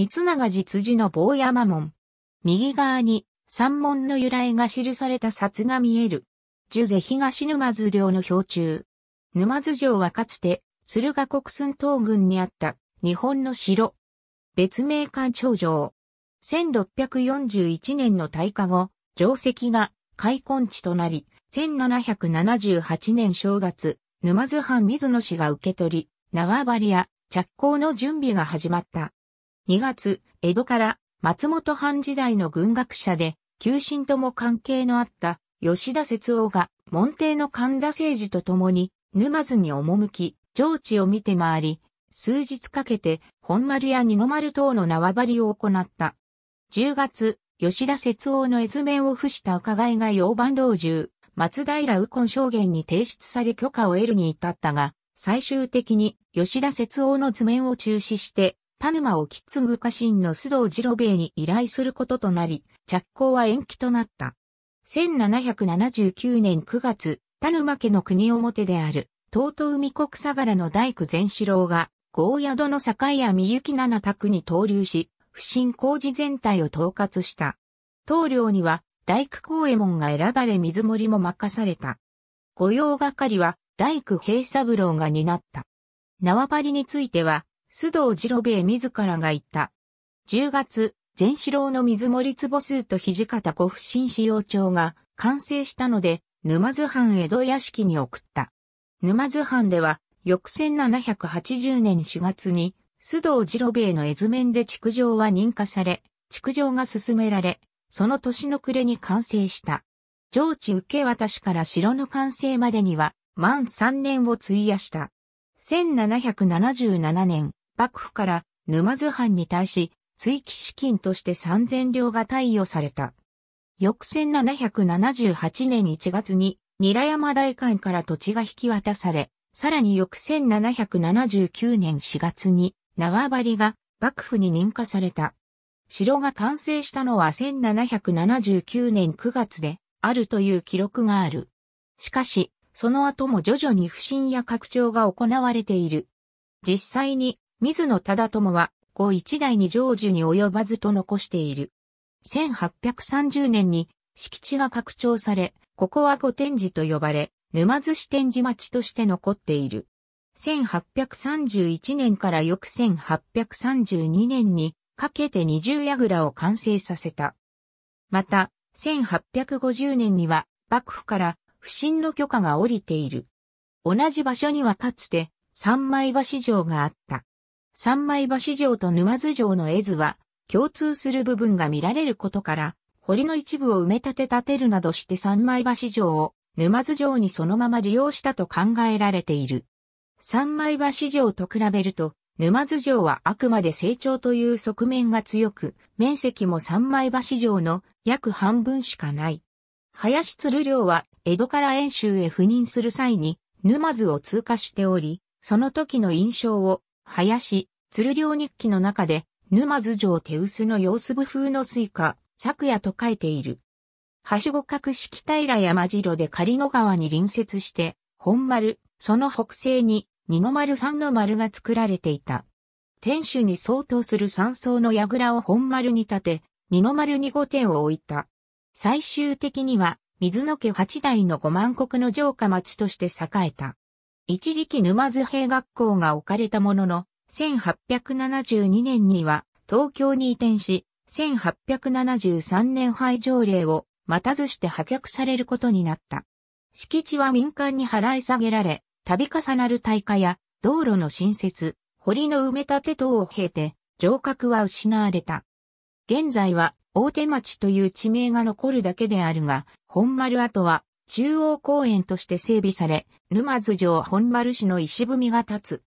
三長実辻の坊山門。右側に、山門の由来が記された札が見える。十世東沼津領の標柱。沼津城はかつて、駿河国寸東軍にあった日本の城。別名館長城。1641年の大火後、城跡が開墾地となり、1778年正月、沼津藩水野氏が受け取り、縄張りや着工の準備が始まった。2月、江戸から松本藩時代の軍学者で、旧臣とも関係のあった吉田節王が、門弟の神田誠治と共に、沼津に赴き、上地を見て回り、数日かけて、本丸や二の丸等の縄張りを行った。10月、吉田節王の絵図面を付した伺いが洋番老中、松平右近証言に提出され許可を得るに至ったが、最終的に吉田節王の図面を中止して、田沼を継ぐ家臣の須藤次郎兵衛に依頼することとなり、着工は延期となった。1779年9月、田沼家の国表である、東都海国相良の大工善四郎が、郷宿の境谷みゆき七宅に投流し、不審工事全体を統括した。当領には、大工公右衛門が選ばれ水森も任された。御用係は、大工平三郎が担った。縄張りについては、須藤次郎兵衛自らが言った。10月、善四郎の水森坪数と土方古不審使用帳が完成したので、沼津藩江戸屋敷に送った。沼津藩では、翌1780年4月に、須藤次郎兵衛の絵図面で築城は認可され、築城が進められ、その年の暮れに完成した。上地受け渡しから城の完成までには、満3年を費やした。1777年、幕府から沼津藩に対し、追記資金として3000両が貸与された。翌1778年1月に、ニラ山大官から土地が引き渡され、さらに翌1779年4月に、縄張りが幕府に認可された。城が完成したのは1779年9月で、あるという記録がある。しかし、その後も徐々に不審や拡張が行われている。実際に水野忠友は、後一代に成就に及ばずと残している。1830年に敷地が拡張され、ここは御天寺と呼ばれ、沼津市天寺町として残っている。1831年から翌1832年にかけて二重櫓を完成させた。また、1850年には幕府から不審の許可が下りている。同じ場所にはかつて三枚橋城があった。三枚橋城と沼津城の絵図は共通する部分が見られることから、堀の一部を埋め立て立てるなどして三枚橋城を沼津城にそのまま利用したと考えられている。三枚橋城と比べると、沼津城はあくまで成長という側面が強く、面積も三枚橋城の約半分しかない。林鶴良は江戸から遠州へ赴任する際に沼津を通過しており、その時の印象を林、鶴漁日記の中で、沼津城手薄の様子部風のスイカ、昨夜と書いている。はしご格式平山城で仮の川に隣接して、本丸、その北西に、二の丸三の丸が作られていた。天守に相当する三層の櫓を本丸に立て、二の丸に五点を置いた。最終的には、水野家八代の五万石の城下町として栄えた。一時期沼津兵学校が置かれたものの、1872年には東京に移転し、1873年廃条例を待たずして破却されることになった。敷地は民間に払い下げられ、度重なる大火や道路の新設、堀の埋め立て等を経て、城郭は失われた。現在は大手町という地名が残るだけであるが、本丸跡は中央公園として整備され、沼津城本丸市の石踏みが立つ。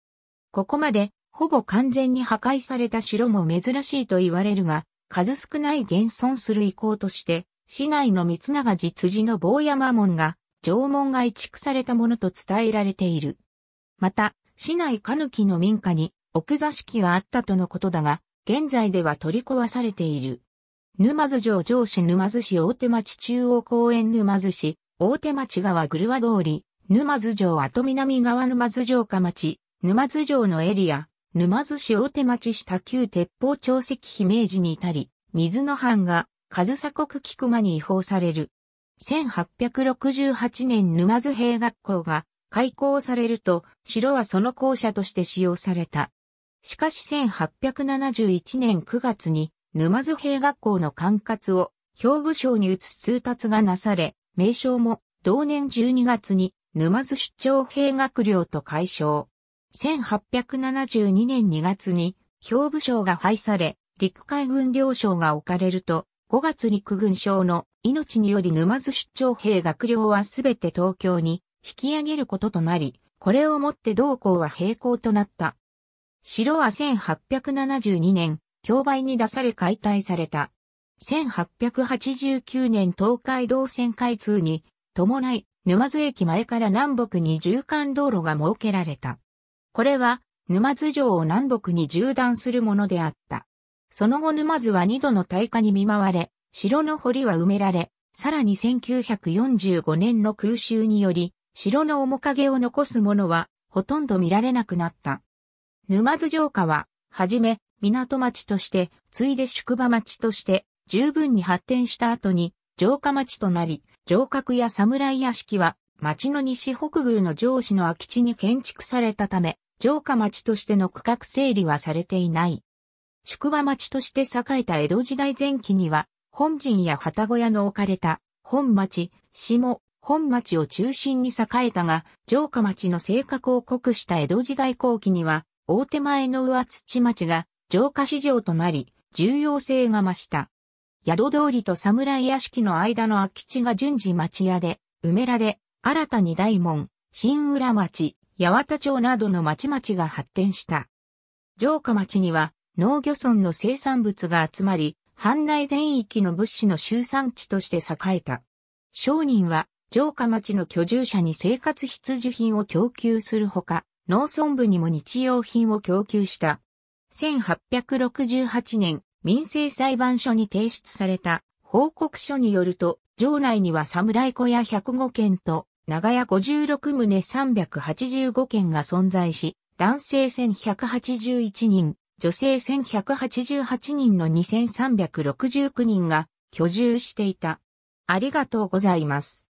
ここまで、ほぼ完全に破壊された城も珍しいと言われるが、数少ない現存する遺構として、市内の三長寺辻の坊山門が、城門が移築されたものと伝えられている。また、市内カヌキの民家に奥座敷があったとのことだが、現在では取り壊されている。沼津城城市沼津市大手町中央公園沼津市大手町川グルワ通り、沼津城跡南側沼津城下町、沼津城のエリア、沼津市大手町下旧鉄砲町石碑明治に至り、水の藩が、上鎖国菊間に移行される。1868年沼津兵学校が開校されると、城はその校舎として使用された。しかし1871年9月に沼津兵学校の管轄を兵部省に移す通達がなされ、名称も同年12月に沼津出張兵学寮と解消。1872年2月に兵部省が廃され、陸海軍領省が置かれると、5月陸軍省の命により沼津出張兵学寮はすべて東京に引き上げることとなり、これをもって同校は並行となった。城は1872年、競売に出され解体された。1889年東海道線開通に伴い、沼津駅前から南北に縦貫道路が設けられた。これは、沼津城を南北に縦断するものであった。その後沼津は二度の大火に見舞われ、城の堀は埋められ、さらに1945年の空襲により、城の面影を残すものは、ほとんど見られなくなった。沼津城下は、はじめ、港町として、ついで宿場町として、十分に発展した後に城下町となり、城郭や侍屋敷は町の西北宮の城市の空き地に建築されたため、城下町としての区画整理はされていない。宿場町として栄えた江戸時代前期には、本陣や旗小屋の置かれた本町、下、本町を中心に栄えたが、城下町の性格を濃くした江戸時代後期には、大手前の上土町が城下市場となり、重要性が増した。宿通りと侍屋敷の間の空き地が順次町屋で、埋められ、新たに大門、新浦町、八幡町などの町々が発展した。城下町には農漁村の生産物が集まり、藩内全域の物資の集産地として栄えた。商人は城下町の居住者に生活必需品を供給するほか、農村部にも日用品を供給した。1868年、民生裁判所に提出された報告書によると、城内には侍小屋105件と、長屋56棟385件が存在し、男性1181人、女性1188人の2369人が居住していた。ありがとうございます。